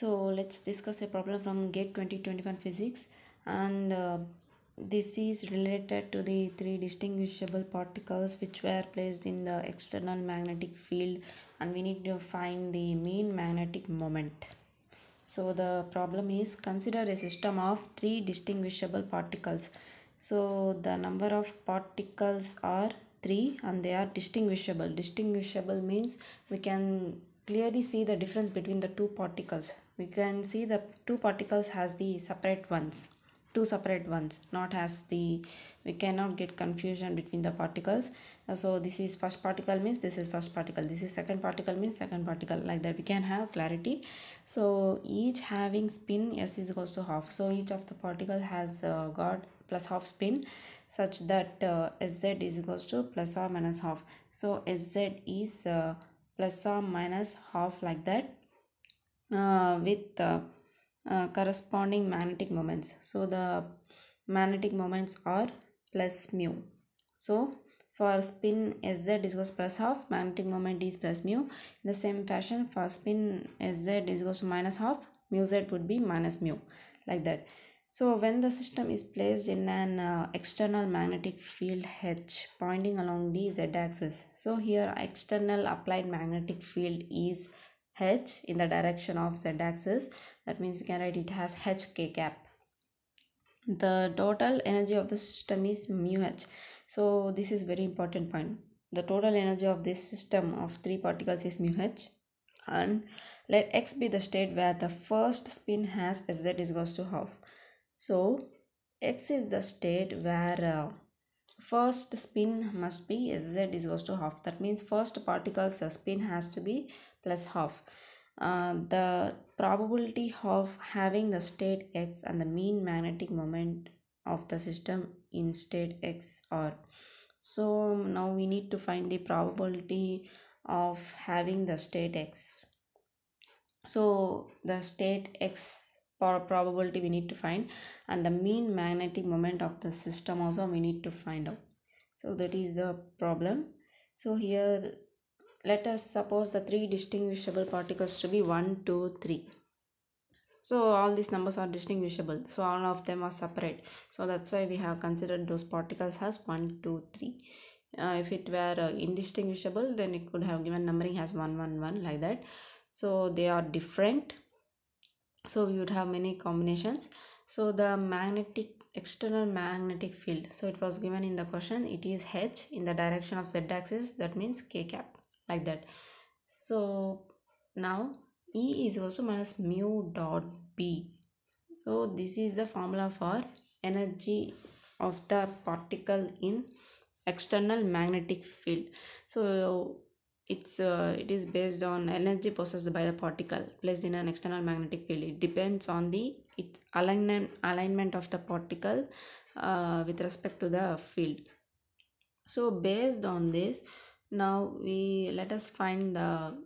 So let's discuss a problem from GATE 2021 physics and uh, this is related to the three distinguishable particles which were placed in the external magnetic field and we need to find the mean magnetic moment. So the problem is consider a system of three distinguishable particles. So the number of particles are 3 and they are distinguishable. Distinguishable means we can clearly see the difference between the two particles we can see the two particles has the separate ones two separate ones not as the we cannot get confusion between the particles uh, so this is first particle means this is first particle this is second particle means second particle like that we can have clarity so each having spin s is equals to half so each of the particle has uh, got plus half spin such that uh, sz is equals to plus or minus half so sz is uh, plus or minus half like that uh, with uh, uh, corresponding magnetic moments. So the magnetic moments are plus mu. So for spin SZ is equals plus half, magnetic moment is plus mu. In the same fashion for spin SZ is equals minus half, mu Z would be minus mu like that. So when the system is placed in an uh, external magnetic field H pointing along the z-axis. So here external applied magnetic field is H in the direction of z-axis. That means we can write it as HK cap. The total energy of the system is mu H. So this is very important point. The total energy of this system of three particles is mu H and let x be the state where the first spin has z is equals to half so x is the state where uh, first spin must be z is equals to half. That means first particle's spin has to be plus half. Uh, the probability of having the state x and the mean magnetic moment of the system in state x are so um, now we need to find the probability of having the state x so the state x probability we need to find and the mean magnetic moment of the system also we need to find out so that is the problem so here let us suppose the three distinguishable particles to be one, two, three. so all these numbers are distinguishable so all of them are separate so that's why we have considered those particles as one, two, three. uh, if it were uh, indistinguishable then it could have given numbering as 111 like that so they are different so we would have many combinations so the magnetic external magnetic field so it was given in the question it is h in the direction of z axis that means k cap like that so now e is also minus mu dot b so this is the formula for energy of the particle in external magnetic field so it's uh, it is based on energy possessed by the particle placed in an external magnetic field it depends on the its alignment alignment of the particle uh, with respect to the field so based on this now we let us find the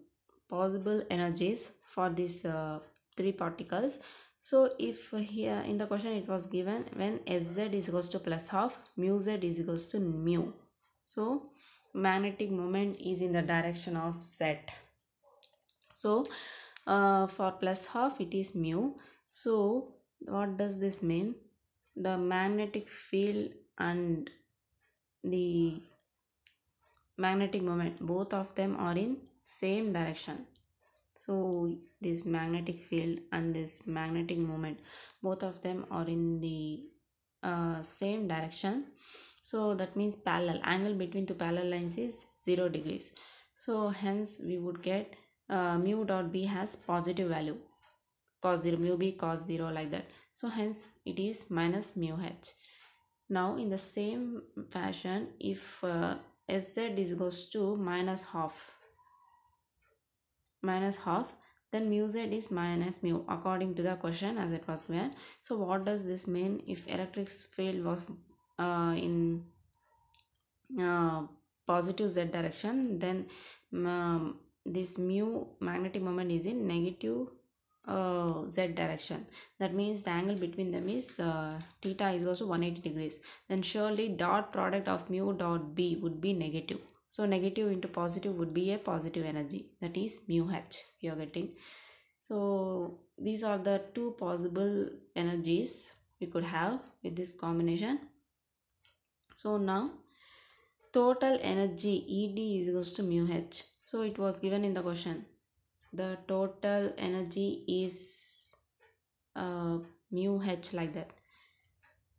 possible energies for these uh, three particles so if here in the question it was given when sz is equals to plus half mu z is equals to mu so magnetic moment is in the direction of z so uh, for plus half it is mu so what does this mean the magnetic field and the magnetic moment both of them are in same direction so this magnetic field and this magnetic moment both of them are in the uh, same direction so that means parallel angle between two parallel lines is 0 degrees so hence we would get uh, mu dot b has positive value cos 0 mu b cos 0 like that so hence it is minus mu h now in the same fashion if uh, sz is goes to minus half minus half then mu z is minus mu according to the question as it was given so what does this mean if electric field was uh, in uh, positive z direction then um, this mu magnetic moment is in negative uh, z direction that means the angle between them is uh, theta is also 180 degrees then surely dot product of mu dot b would be negative so negative into positive would be a positive energy that is mu h you're getting so these are the two possible energies we could have with this combination so now total energy ed is equals to mu h so it was given in the question the total energy is uh, mu h like that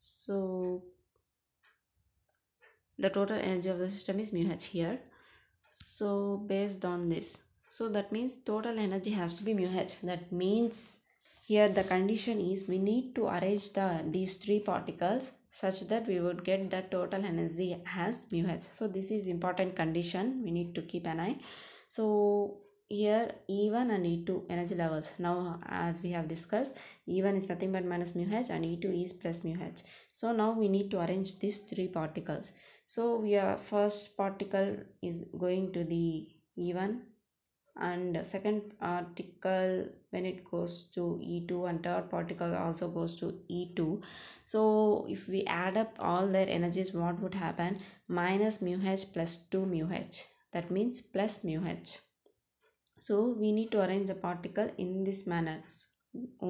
so the total energy of the system is mu h here so based on this so that means total energy has to be mu h that means here the condition is we need to arrange the these three particles such that we would get the total energy as mu h so this is important condition we need to keep an eye so here E1 and E2 energy levels. Now as we have discussed, E1 is nothing but minus mu h and E2 is plus mu h. So now we need to arrange these three particles. So we are first particle is going to the E1 and second particle when it goes to e2 and third particle also goes to e2 so if we add up all their energies what would happen minus mu h plus 2 mu h that means plus mu h so we need to arrange the particle in this manner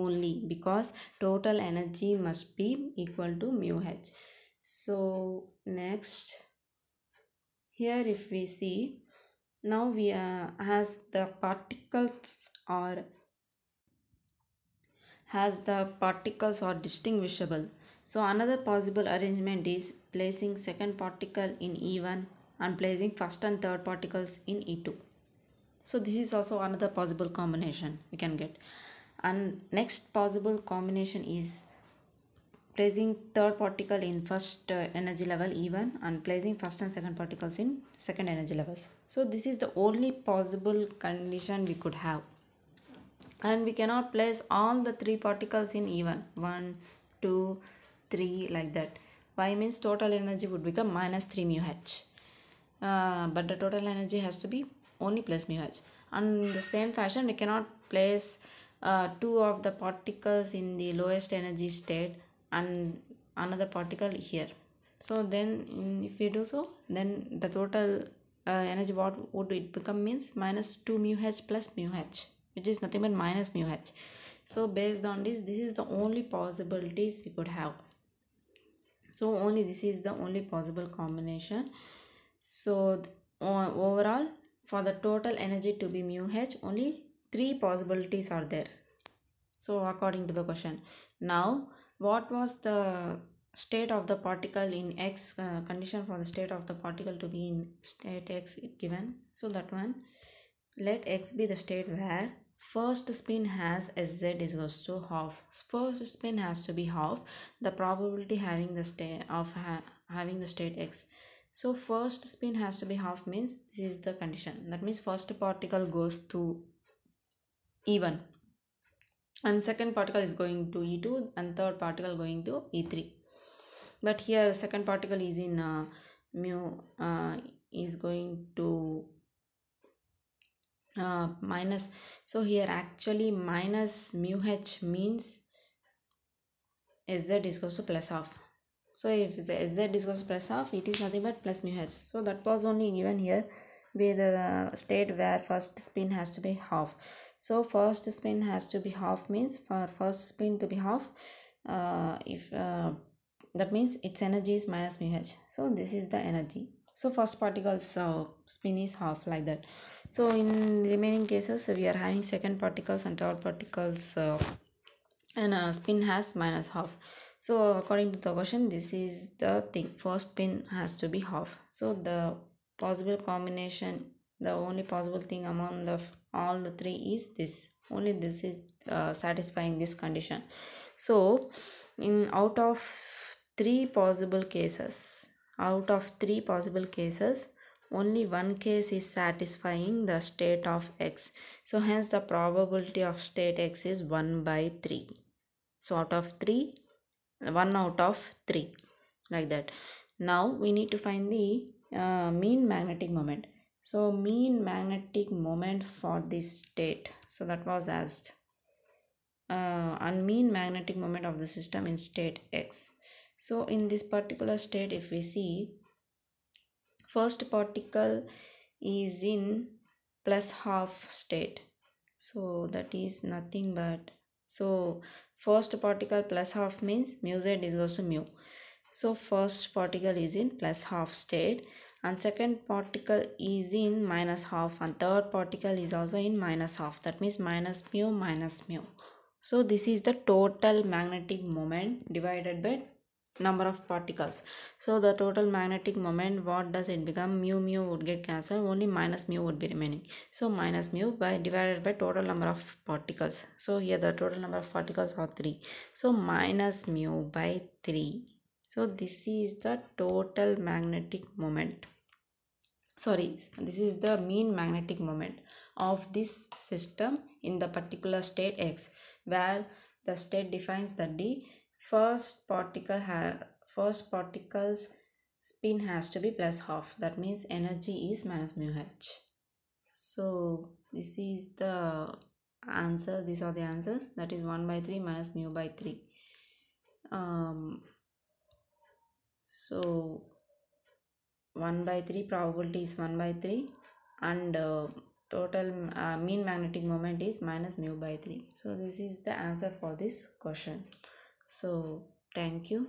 only because total energy must be equal to mu h so next here if we see now we uh, as the particles are as the particles are distinguishable so another possible arrangement is placing second particle in e1 and placing first and third particles in e2 so this is also another possible combination we can get and next possible combination is placing third particle in first uh, energy level E1 and placing first and second particles in second energy levels. So this is the only possible condition we could have. And we cannot place all the three particles in E1. 1, 2, 3 like that. Y means total energy would become minus 3 mu h. Uh, but the total energy has to be only plus mu h. And in the same fashion we cannot place uh, two of the particles in the lowest energy state and another particle here so then mm, if we do so then the total uh, energy what would it become means minus 2 mu h plus mu h which is nothing but minus mu h so based on this this is the only possibilities we could have so only this is the only possible combination so overall for the total energy to be mu h only three possibilities are there so according to the question now what was the state of the particle in x uh, condition for the state of the particle to be in state x given so that one let x be the state where first spin has sz is equals to half first spin has to be half the probability having the state of ha having the state x so first spin has to be half means this is the condition that means first particle goes to even and second particle is going to e2 and third particle going to e3 but here second particle is in uh, mu uh, is going to uh, minus so here actually minus mu h means sz is equals to plus half. so if the sz is equals to plus half, it is nothing but plus mu h so that was only given here be the state where first spin has to be half so first spin has to be half means for first spin to be half uh, if uh, that means its energy is minus h. so this is the energy so first particle's uh, spin is half like that so in remaining cases we are having second particles and third particles uh, and uh, spin has minus half so according to the question this is the thing first spin has to be half so the possible combination the only possible thing among the all the three is this only this is uh, satisfying this condition so in out of three possible cases out of three possible cases only one case is satisfying the state of x so hence the probability of state x is 1 by 3 so out of 3 1 out of 3 like that now we need to find the uh, mean magnetic moment so mean magnetic moment for this state so that was asked uh, and mean magnetic moment of the system in state x so in this particular state if we see first particle is in plus half state so that is nothing but so first particle plus half means mu z is also mu so first particle is in plus half state and second particle is in minus half and third particle is also in minus half that means minus mu minus mu so this is the total magnetic moment divided by number of particles so the total magnetic moment what does it become mu mu would get cancelled only minus mu would be remaining so minus mu by divided by total number of particles so here the total number of particles are 3 so minus mu by 3 so this is the total magnetic moment sorry this is the mean magnetic moment of this system in the particular state x where the state defines that the first particle ha first particles spin has to be plus half that means energy is minus mu h so this is the answer these are the answers that is 1 by 3 minus mu by 3 um so 1 by 3 probability is 1 by 3 and uh, total uh, mean magnetic moment is minus mu by 3 so this is the answer for this question so thank you